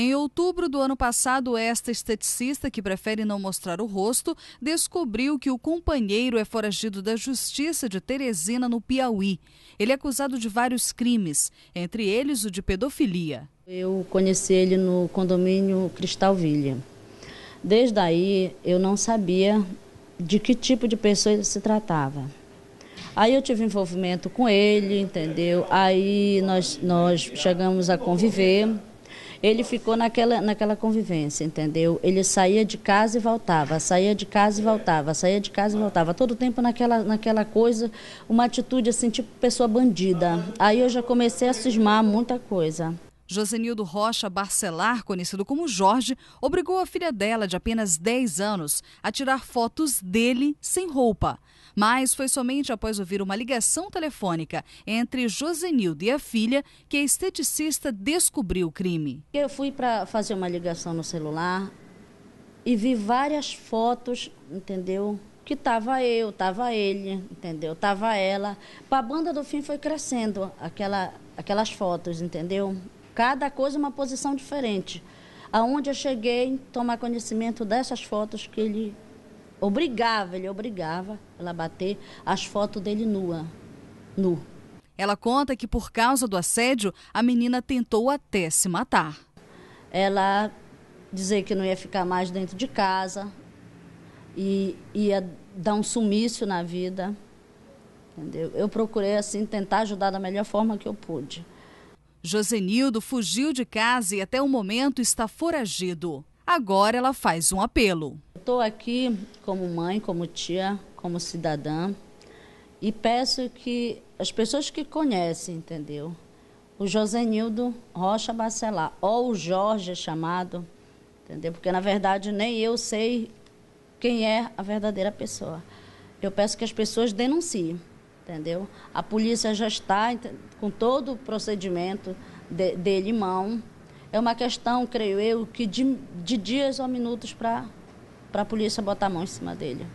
Em outubro do ano passado, esta esteticista, que prefere não mostrar o rosto, descobriu que o companheiro é foragido da Justiça de Teresina, no Piauí. Ele é acusado de vários crimes, entre eles o de pedofilia. Eu conheci ele no condomínio Cristalvilha. Desde aí, eu não sabia de que tipo de pessoa ele se tratava. Aí eu tive envolvimento com ele, entendeu? Aí nós, nós chegamos a conviver ele ficou naquela, naquela convivência, entendeu? Ele saía de casa e voltava, saía de casa e voltava, saía de casa e voltava, todo tempo naquela, naquela coisa, uma atitude assim, tipo pessoa bandida. Aí eu já comecei a cismar muita coisa. Josenildo Rocha Barcelar, conhecido como Jorge, obrigou a filha dela, de apenas 10 anos, a tirar fotos dele sem roupa. Mas foi somente após ouvir uma ligação telefônica entre Josenildo e a filha que a esteticista descobriu o crime. Eu fui para fazer uma ligação no celular e vi várias fotos, entendeu? que tava eu, tava ele, entendeu? Tava ela. A banda do fim foi crescendo, aquela, aquelas fotos, entendeu? cada coisa uma posição diferente. Aonde eu cheguei, tomar conhecimento dessas fotos que ele obrigava, ele obrigava ela a bater as fotos dele nua, nu. Ela conta que por causa do assédio, a menina tentou até se matar. Ela dizer que não ia ficar mais dentro de casa e ia dar um sumiço na vida. Entendeu? Eu procurei assim tentar ajudar da melhor forma que eu pude. Josenildo fugiu de casa e até o momento está foragido. Agora ela faz um apelo. Estou aqui como mãe, como tia, como cidadã e peço que as pessoas que conhecem, entendeu? O Josenildo Rocha Bacelar, ou o Jorge é chamado, entendeu? Porque na verdade nem eu sei quem é a verdadeira pessoa. Eu peço que as pessoas denunciem entendeu? A polícia já está com todo o procedimento de, dele em mão. É uma questão, creio eu, que de, de dias ou minutos para a polícia botar a mão em cima dele.